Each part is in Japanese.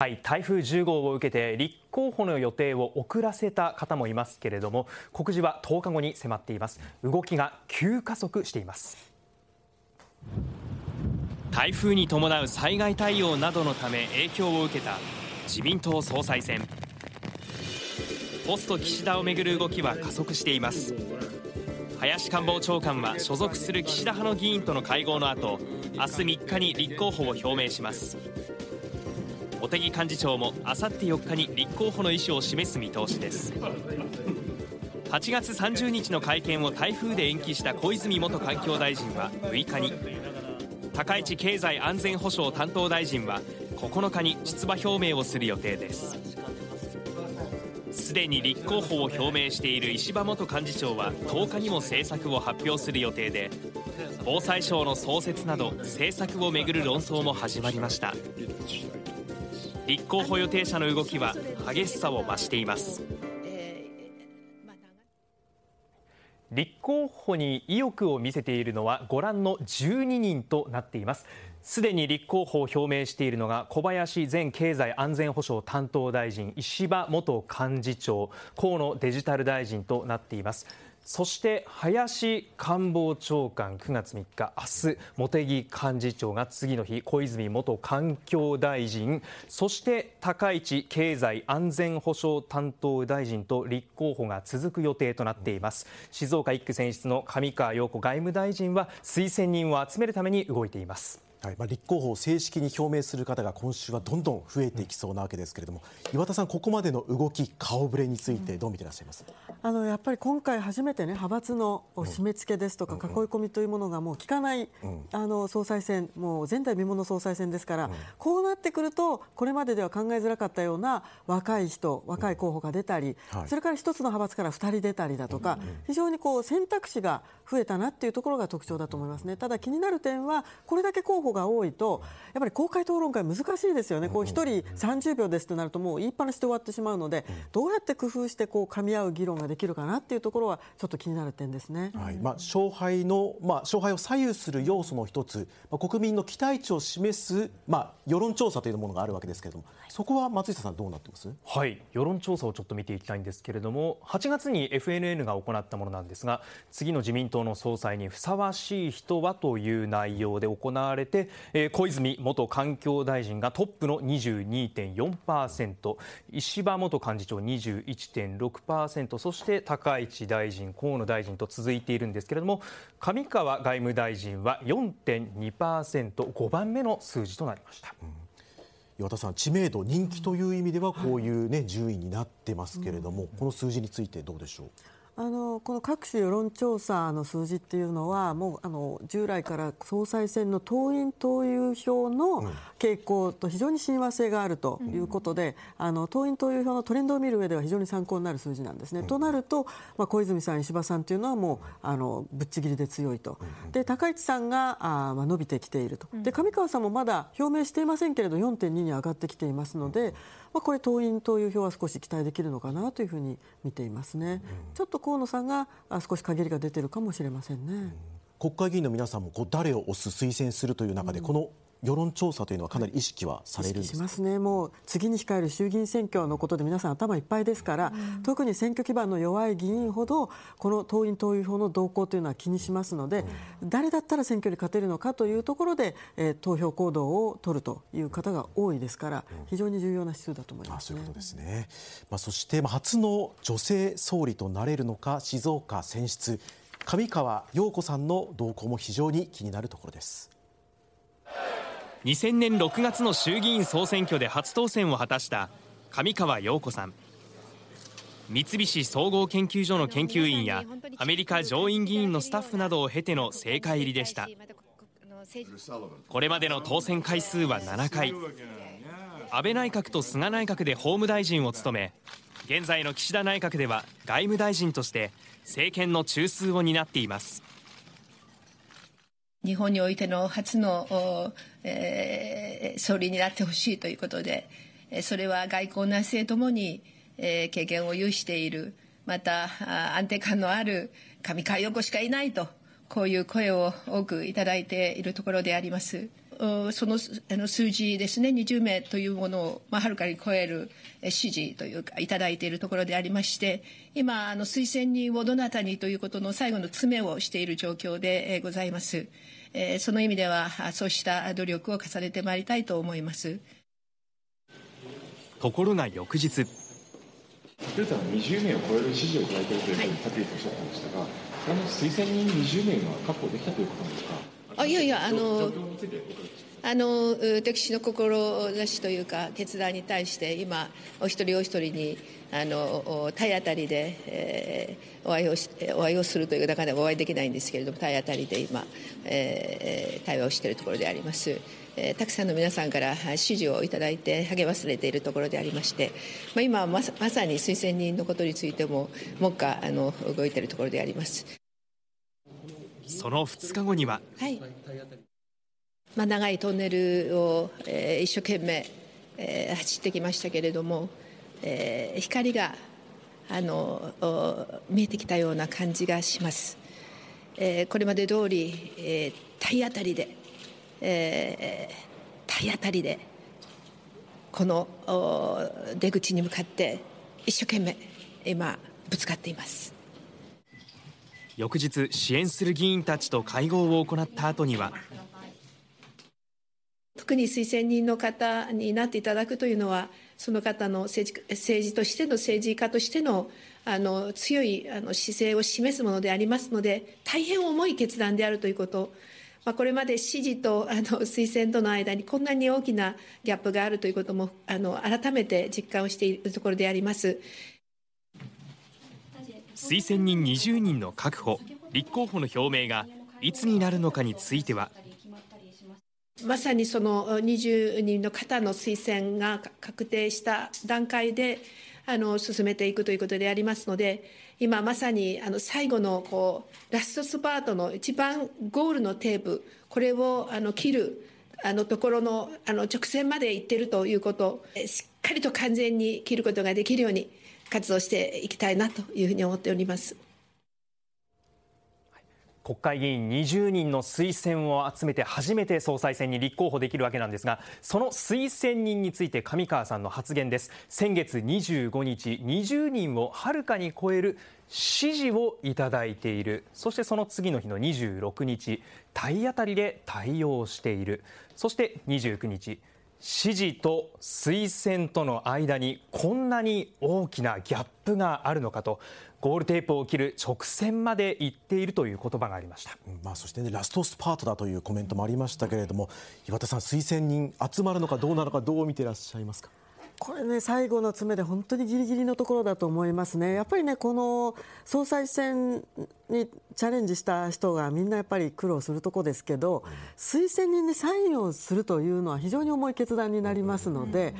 はい、台風10号を受けて立候補の予定を遅らせた方もいますけれども告示は10日後に迫っています動きが急加速しています台風に伴う災害対応などのため影響を受けた自民党総裁選ポスト岸田をめぐる動きは加速しています林官房長官は所属する岸田派の議員との会合の後明日3日に立候補を表明します茂木幹事長もあさって4日に立候補の意思を示す見通しです8月30日の会見を台風で延期した小泉元環境大臣は6日に高市経済安全保障担当大臣は9日に出馬表明をする予定ですすでに立候補を表明している石破元幹事長は10日にも政策を発表する予定で防災省の創設など政策をめぐる論争も始まりました立候補予定者の動きは激しさを増しています立候補に意欲を見せているのはご覧の12人となっていますすでに立候補を表明しているのが小林前経済安全保障担当大臣石破元幹事長河野デジタル大臣となっていますそして林官房長官、9月3日、明日茂木幹事長が次の日、小泉元環境大臣、そして高市経済安全保障担当大臣と立候補が続く予定となっています。静岡1区選出の上川陽子外務大臣は推薦人を集めるために動いています。はいまあ、立候補を正式に表明する方が今週はどんどん増えていきそうなわけですけれども、岩田さん、ここまでの動き、顔ぶれについて、どう見てらっしゃいます、あのやっぱり今回、初めてね、派閥の締め付けですとか、囲い込みというものがもう効かない、あの総裁選、もう前代未聞の総裁選ですから、こうなってくると、これまででは考えづらかったような若い人、若い候補が出たり、それから一つの派閥から2人出たりだとか、非常にこう選択肢が増えたなっていうところが特徴だと思いますね。ただ気になる点はこれだけ候補保が多いと、やっぱり公開討論会難しいですよね。一人30秒ですとなるともう言いっぱなしで終わってしまうので、どうやって工夫してこう噛み合う議論ができるかなというところはちょっと気になる点ですね。はい、まあ勝敗のまあ勝敗を左右する要素の一つ、まあ、国民の期待値を示すまあ世論調査というものがあるわけですけれども、そこは松下さんどうなってます？はい、世論調査をちょっと見ていきたいんですけれども、8月に FNN が行ったものなんですが、次の自民党の総裁にふさわしい人はという内容で行われて。て、小泉元環境大臣がトップの22.4%石破元幹事長21.6%そして高市大臣河野大臣と続いているんですけれども上川外務大臣は 4.2%5 番目の数字となりました。うん岩田さん知名度人気という意味ではこういうね、順位になってますけれども、この数字についてどうでしょう。あのこの各種世論調査の数字っていうのはもうあの従来から総裁選の党員・党友票の傾向と非常に親和性があるということで、うん、あの党員・党友票のトレンドを見る上では非常に参考になる数字なんですね。うん、となると、まあ、小泉さん、石破さんというのはもうあのぶっちぎりで強いと、で高市さんがあ、まあ、伸びてきているとで上川さんもまだ表明していませんけれど4.2に上がってきていますので、まあ、これ、党員という票は少し期待できるのかなというふうに見ていますね、うん、ちょっと河野さんが少し陰りが出てるかもしれませんね。うん、国会議員の皆さんもこう誰を推す推薦するという中で、この世論調査というのはかなり意識はされるんですしますね、もう次に控える衆議院選挙のことで皆さん頭いっぱいですから、うん、特に選挙基盤の弱い議員ほど、この党員・党友票の動向というのは気にしますので、うん、誰だったら選挙に勝てるのかというところで、えー、投票行動を取るという方が多いですから、非常に重要な指数だと思います、ね、そういうことですね、まあ、そして初の女性総理となれるのか、静岡選出、上川陽子さんの動向も非常に気になるところです。2000年6月の衆議院総選挙で初当選を果たした上川陽子さん三菱総合研究所の研究員やアメリカ上院議員のスタッフなどを経ての政界入りでしたこれまでの当選回数は7回安倍内閣と菅内閣で法務大臣を務め現在の岸田内閣では外務大臣として政権の中枢を担っています日本においての初の、えー、総理になってほしいということで、それは外交、内政ともに、えー、経験を有している、また安定感のある上川陽子しかいないと、こういう声を多くいただいているところであります。そのあの数字ですね20名というものを、まあ、はるかに超える指示というかいただいているところでありまして今あの推薦人をどなたにということの最後の詰めをしている状況でございます。その意味ではそうした努力を重ねてまいりたいと思います。ところが翌日古田は20名を超える指示をいただいているというふうに、立い、さっきおっしゃってましたが、その推薦人20名が確保できたということなんですか。あいやいやあのあの私の志というか決断に対して今お一人お一人にあの体当たりで、えー、お会いをしお会いをするというなかなかお会いできないんですけれども体当たりで今、えー、対話をしているところであります。えたくさんの皆さんから支持をいただいて励まされているところでありまして、まあ、今まさに推薦人のことについても目下あの動いているところであります。その2日後には、はいまあ、長いトンネルを、えー、一生懸命、えー、走ってきましたけれども、えー、光があの見えてきたような感じがします、えー、これまで通り、えー、体当たりで、えー、体当たりでこの出口に向かって一生懸命今ぶつかっています翌日支援する議員たちと会合を行った後には特に推薦人の方になっていただくというのはその方の政治政治としての政治家としてのあの強いあの姿勢を示すものでありますので大変重い決断であるということまあ、これまで支持とあの推薦との間にこんなに大きなギャップがあるということもあの改めて実感をしているところであります。推薦人20人の確保立候補の表明がいつになるのかについてはまさにその20人の方の推薦が確定した段階であの進めていくということでありますので今まさにあの最後のこうラストスパートの一番ゴールのテープこれをあの切るあのところのあの直線まで行ってるということしっかりと完全に切ることができるように活動していきたいなというふうに思っております。国会議員20人の推薦を集めて初めて総裁選に立候補できるわけなんですがその推薦人について上川さんの発言です先月25日20人をはるかに超える支持をいただいているそしてその次の日の26日体当たりで対応しているそして29日支持と推薦との間にこんなに大きなギャップがあるのかとゴールテープを切る直線まで行っているという言葉がありました、まあ、そして、ね、ラストスパートだというコメントもありましたけれども岩田さん、推薦人集まるのかどうなのかどう見てらっしゃいますか。これね最後の詰めで本当にギリギリのところだと思いますね。やっぱりねこの総裁選にチャレンジした人がみんなやっぱり苦労するとこですけど、推薦人にサインをするというのは非常に重い決断になりますので、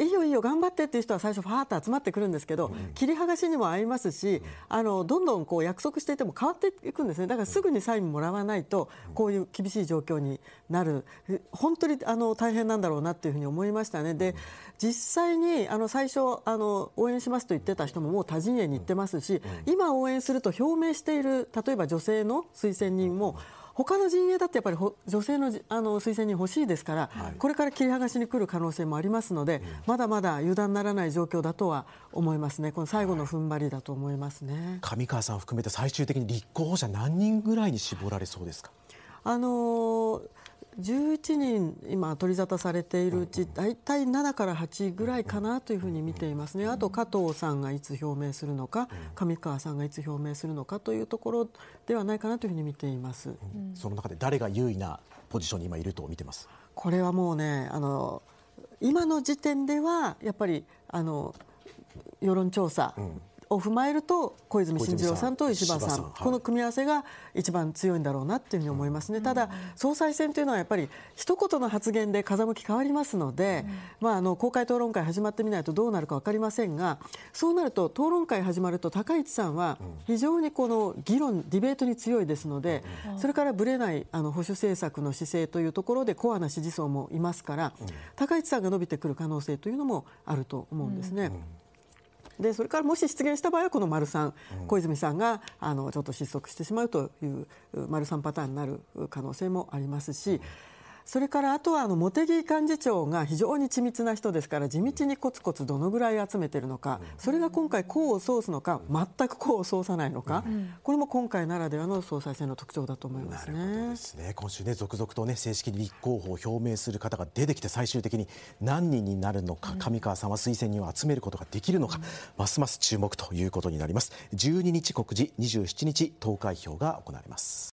いいよいいよ頑張ってっていう人は最初ファーッと集まってくるんですけど、切り剥がしにも合いますしあのどんどんこう約束していても変わっていくんですねだからすぐにサインもらわないとこういう厳しい状況になる本当にあの大変なんだろうなというふうに思いましたね。で実際にあの最初あの応援しますと言ってた人ももう他陣営に行ってますし今応援すると表明している例えばば女性の推薦人も、他の陣営だってやっぱり女性のあの推薦人欲しいですから、はい、これから切り剥がしに来る可能性もありますので、うん、まだまだ油断ならない状況だとは思いますね、この最後の踏ん張りだと思いますね、はい、上川さん含めて最終的に立候補者何人ぐらいに絞られそうですか。あのー11人今取り沙汰されているうち大体7から8ぐらいかなというふうに見ていますねあと加藤さんがいつ表明するのか上川さんがいつ表明するのかというところではないかなというふうに見ています、その中で誰が優位なポジションに今いると見てますこれはもうねあの今の時点ではやっぱりあの世論調査を踏まえると小泉進次郎さんと石破さんさん、はい、この組み合わせが一番強いんだろうなというふうに思いますね、うん、ただ、総裁選というのはやっぱり一言の発言で風向き変わりますので、うん、まあ、あの公開討論会始まってみないとどうなるか分かりませんがそうなると討論会始まると高市さんは非常にこの議論、ディベートに強いですので、うん、それからぶれないあの保守政策の姿勢というところでコアな支持層もいますから、高市さんが伸びてくる可能性というのもあると思うんですね。でそれからもし失言した場合はこの丸三、小泉さんがあのちょっと失速してしまうという丸三パターンになる可能性もありますし、それからあとはあの茂木幹事長が非常に緻密な人ですから地道にコツコツどのぐらい集めているのかそれが今回功を奏すのか全く功を奏さないのか、これも今回ならではの総裁選の特徴だと思いますね。なるほどですね今週ね続々とね正式に立候補を表明する方が出てきて最終的に何人になるのか、上川さんは推薦人を集めることができるのか、ますます注目ということになります。12日告示27日投開票が行われます。